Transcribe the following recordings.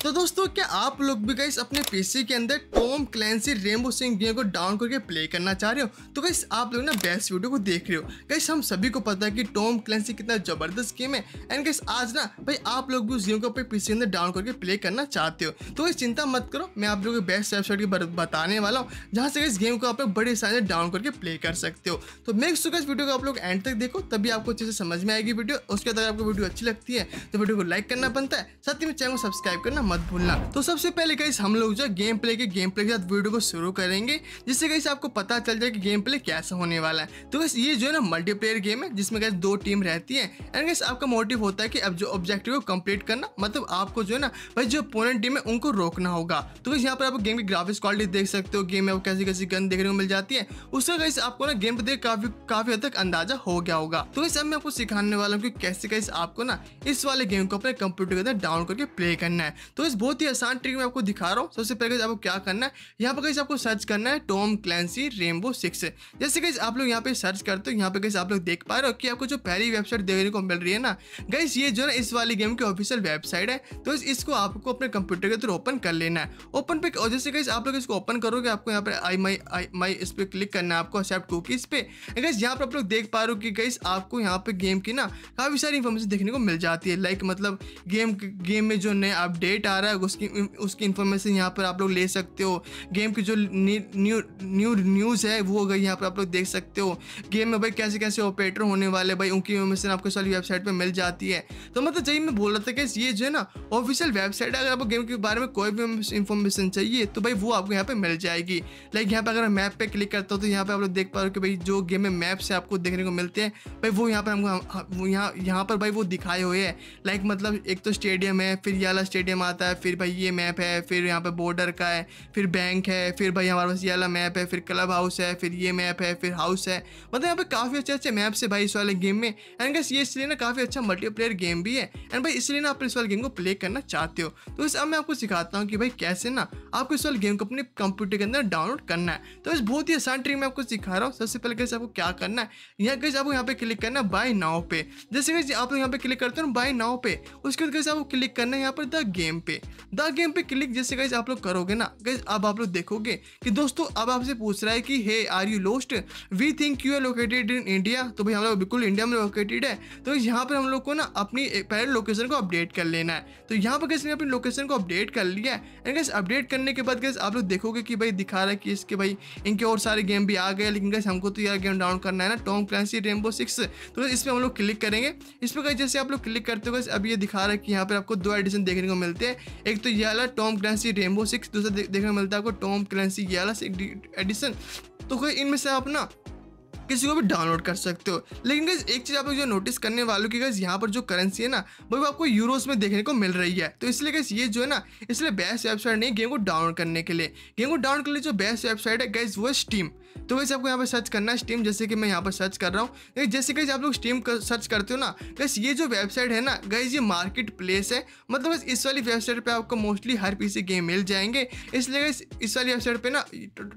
तो दोस्तों क्या आप लोग भी गई अपने पीसी के अंदर टॉम क्लैंसी रेमबो सिंह गेम को डाउन करके प्ले करना चाह रहे हो तो गई आप लोग ना बेस्ट वीडियो को देख रहे हो गई हम सभी को पता है कि टॉम क्लैंसी कितना जबरदस्त गेम है एंड गई आज ना भाई आप लोग भी उस गेम को अपने पीसी के अंदर डाउन करके प्ले करना चाहते हो तो गाइस चिंता मत करो मैं आप लोगों को बेस्ट वेबसाइट की बताने वाला हूँ जहाँ से इस गेम को आप लोग बड़े साइज डाउन करके प्ले कर सकते हो तो मेक सुख इस वीडियो को आप लोग एंड तक देखो तभी आपको अच्छे से समझ में आएगी वीडियो उसके बाद आपको वीडियो अच्छी लगती है तो वीडियो को लाइक करना बनता है साथ ही में चैनल को सब्सक्राइब करना करना मत भूलना तो सबसे पहले कहीं हम लोग जो गेम प्ले के गेम प्ले के साथ वीडियो को शुरू करेंगे जिससे कहीं आपको पता चल जाए कि गेम प्ले कैसा होने वाला है तो बस ये जो है ना मल्टीप्लेयर गेम है जिसमें कैसे दो टीम रहती है एंड कैसे आपका मोटिव होता है कि अब जो ऑब्जेक्टिव को कंप्लीट करना मतलब आपको जो है ना भाई जो अपोनेंट टीम है उनको रोकना होगा तो बस यहाँ पर आप गेम की ग्राफिक्स क्वालिटी देख सकते हो गेम में कैसी कैसी गन देखने को मिल जाती है उसका कैसे आपको ना गेम देख काफी काफी हद तक अंदाजा हो गया होगा तो इस अब मैं आपको सिखाने वाला हूँ कि कैसे कैसे आपको ना इस वाले गेम को अपने कंप्यूटर के अंदर डाउन करके प्ले करना है तो इस बहुत ही आसान ट्रिक में आपको दिखा रहा हूँ सबसे पहले आपको क्या करना है यहाँ पर कैसे आपको सर्च करना है टॉम क्लैंसी रेमबो सिक्स जैसे कैसे आप लोग यहाँ पे सर्च करते हो यहाँ पे कैसे आप लोग देख पा रहे हो कि आपको जो पहली वेबसाइट देखने को मिल रही है ना गैस ये जो है इस वाली गेम की ऑफिशियल वेबसाइट है तो इसको आपको अपने कंप्यूटर के थ्रू ओपन कर लेना है ओपन पे और जैसे कैसे आप लोग इसको ओपन करोगे आपको यहाँ पर आई माई आई माई इस पर क्लिक करना है आपको एक्सेप्ट कुकीज़ पे गैस यहाँ पर आप लोग देख पा रहे हो कि गैस आपको यहाँ पे गेम की ना काफ़ी सारी इन्फॉर्मेशन देखने को मिल जाती है लाइक मतलब गेम गेम में जो नए अपडेट अपडेट आ रहा है उसकी उसकी इन्फॉर्मेशन यहाँ पर आप लोग ले सकते हो गेम की जो न्यू न्यू न्यूज़ है वो गई यहाँ पर आप लोग देख सकते हो गेम में भाई कैसे कैसे ऑपरेटर होने वाले भाई उनकी इन्फॉर्मेशन आपको सारी वेबसाइट पर मिल जाती है तो मतलब जही मैं बोल रहा था कि ये जो है ना ऑफिशियल वेबसाइट है अगर आपको गेम के बारे में कोई भी इन्फॉर्मेशन चाहिए तो भाई वो आपको यहाँ पर मिल जाएगी लाइक यहाँ पर अगर मैप पर क्लिक करता हूँ तो यहाँ पर आप लोग देख पा रहे हो कि भाई जो गेम में मैप्स है आपको देखने को मिलते हैं भाई वो यहाँ पर हमको यहाँ यहाँ पर भाई वो दिखाए हुए हैं लाइक मतलब एक तो स्टेडियम है फिर ये वाला स्टेडियम आ आता है फिर भाई ये मैप है फिर यहाँ पे बॉर्डर का है फिर बैंक है फिर भाई हमारे पास ये वाला मैप है फिर क्लब हाउस है फिर ये मैप है फिर हाउस है मतलब यहाँ पे काफ़ी अच्छे अच्छे मैप है भाई इस वाले गेम में एंड कैसे ये इसलिए ना काफ़ी अच्छा मल्टीप्लेयर गेम भी है एंड भाई इसलिए ना आप इस वाले गेम को प्ले करना चाहते हो तो इस अब मैं आपको सिखाता हूँ कि भाई कैसे ना आपको इस वाले गेम को अपने कंप्यूटर के अंदर डाउनलोड करना है तो इस बहुत ही आसान ट्रिक मैं आपको सिखा रहा हूँ सबसे पहले कैसे आपको क्या करना है यहाँ कैसे आपको यहाँ पे क्लिक करना है बाई नाव पे जैसे कैसे आप यहाँ पे क्लिक करते हो बाई नाव पे उसके बाद कैसे आपको क्लिक करना है यहाँ पर the game pay the game pay click जैसे गाइज आप लोग करोगे ना गाइज अब आप लोग देखोगे कि दोस्तों अब आपसे पूछ रहा है कि hey are you lost we think you are located in India तो भाई हम लोग बिल्कुल इंडिया में लोकेटेड है तो यहाँ पर हम लोग को ना अपनी पहले लोकेशन को अपडेट कर लेना है तो यहाँ पर कैसे अपनी लोकेशन को अपडेट कर लिया है एंड गैस अपडेट करने के बाद गैस आप लोग देखोगे कि भाई दिखा रहा है कि इसके भाई इनके और सारे गेम भी आ गए लेकिन गैस हमको तो यार गेम डाउन करना है ना टॉन्ग क्लैंसी रेमबो सिक्स तो इस पर हम लोग क्लिक करेंगे इस पर जैसे आप लोग क्लिक करते हो गए अब ये दिखा रहा है कि यहाँ पर आपको दो एडिशन देखने को मिलते हैं है एक तो ये वाला टॉम क्लेंसी रेनबो सिक्स दूसरा दे, देखने को मिलता है आपको टॉम क्लेंसी ये वाला एडिशन तो कोई इनमें से आप ना किसी को भी डाउनलोड कर सकते हो लेकिन गैस एक चीज़ आप लोग जो नोटिस करने वालों की गैस यहाँ पर जो करेंसी है ना वो आपको यूरोस में देखने को मिल रही है तो इसलिए गैस ये जो है ना इसलिए बेस्ट वेबसाइट नहीं गेम को डाउनलोड करने के लिए गेम को डाउनलोड करने जो बेस्ट वेबसाइट है गैस वो है स्टीम तो वैसे आपको यहाँ पर सर्च करना है स्टीम जैसे कि मैं यहाँ पर सर्च कर रहा हूँ जैसे कि आप लोग स्टीम कर, सर्च करते हो ना बस ये जो वेबसाइट है ना गैस ये मार्केट प्लेस है मतलब बस इस वाली वेबसाइट पे आपको मोस्टली हर पीसी गेम मिल जाएंगे इसलिए गैस इस वाली वेबसाइट पे ना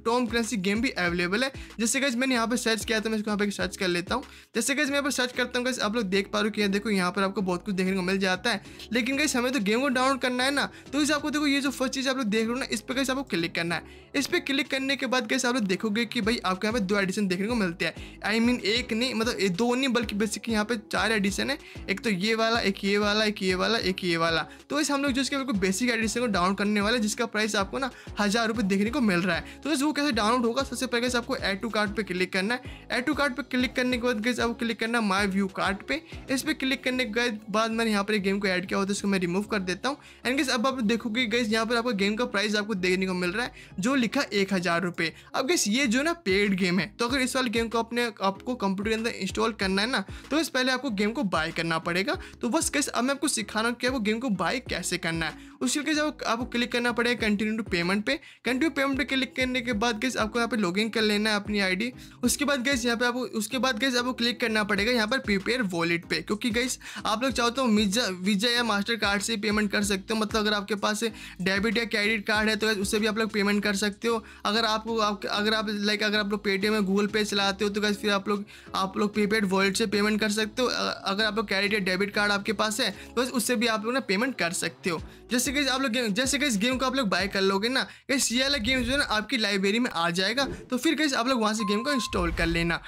टॉम क्रेंसी गेम भी अवेलेबल है जैसे गैस मैंने यहाँ पर सर्च किया था तो मैं इसको यहाँ पर सर्च कर लेता हूँ जैसे गैस मैं यहाँ पर सर्च करता हूँ गैस आप लोग देख पा रहे हो कि देखो यहाँ पर आपको बहुत कुछ देखने को मिल जाता है लेकिन गैस हमें तो गेम को डाउनलोड करना है ना तो इस आपको देखो ये जो फर्स्ट चीज़ आप लोग देख रहे हो ना इस पर कैसे आपको क्लिक करना है इस पर क्लिक करने के बाद कैसे आप लोग देखोगे कि भाई आपको यहाँ पे दो एडिशन देखने को मिलते हैं आई मीन एक नहीं मतलब दो नहीं बल्कि बेसिकली यहाँ पे चार एडिशन है एक तो ये वाला एक ये वाला एक ये वाला एक ये वाला तो इस हम लोग जो इसके बिल्कुल बेसिक एडिशन को डाउनलोड करने वाले जिसका प्राइस आपको ना हज़ार रुपये देखने को मिल रहा है तो इस वो कैसे डाउनलोड होगा सबसे पहले आपको एड टू कार्ड पर क्लिक करना है एड टू कार्ड पर क्लिक करने के बाद गए आपको क्लिक करना माई व्यू कार्ड पर इस पर क्लिक करने के बाद मैंने यहाँ पर गेम को ऐड किया होता है इसको मैं रिमूव कर देता हूँ एंड गेस अब आप देखोगे गैस यहाँ पर आपको गेम का प्राइस आपको देखने को मिल रहा है जो लिखा एक हज़ार रुपये अब गैस ये जो ना पेड गेम है तो अगर इस वाले गेम को अपने आपको कंप्यूटर के अंदर इंस्टॉल करना है ना तो इस पहले आपको गेम को बाय करना पड़ेगा तो बस कैसे अब मैं आपको रहा हूँ कि आपको गेम को बाय कैसे करना है उसके लिए जब आपको क्लिक करना पड़ेगा कंटिन्यू टू पेमेंट पे कंटिन्यू पेमेंट पे क्लिक करने के बाद गैस आपको यहाँ पे लॉगिन कर लेना है अपनी आईडी उसके बाद गैस यहाँ पे आपको उसके बाद गैस आपको क्लिक करना पड़ेगा यहाँ पर प्रीपेयर वॉलेट पे क्योंकि गैस आप लोग चाहो तो वीजा वीजा या मास्टर कार्ड से पेमेंट कर सकते हो मतलब अगर आपके पास डेबिट या क्रेडिट कार्ड है तो उससे भी आप लोग पेमेंट कर सकते हो अगर आपको अगर आप लाइक कि अगर आप लोग पेटीएम या गूगल पे चलाते हो तो गैस फिर आप लोग आप लोग प्रीपेड वॉलेट से पेमेंट कर सकते हो अगर आप लोग क्रेडिट या डेबिट कार्ड आपके पास है तो बस उससे भी आप लोग ना पेमेंट कर सकते हो जैसे कि आप लोग जैसे कि इस गेम को आप लोग बाय कर लोगे ना कैसे ये वाला गेम जो है ना आपकी लाइब्रेरी में आ जाएगा तो फिर कैसे आप लोग वहाँ से गेम को इंस्टॉल कर लेना